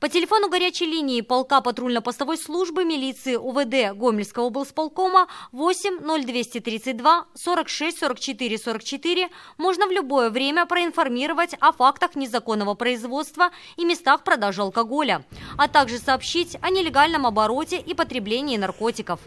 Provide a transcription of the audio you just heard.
По телефону горячей линии полка патрульно-постовой службы милиции УВД Гомельского облсполкома 8 0232 46 44 44 можно в любое время проинформировать о фактах незаконного производства и местах продажи алкоголя, а также сообщить о нелегальном обороте и потреблении наркотиков.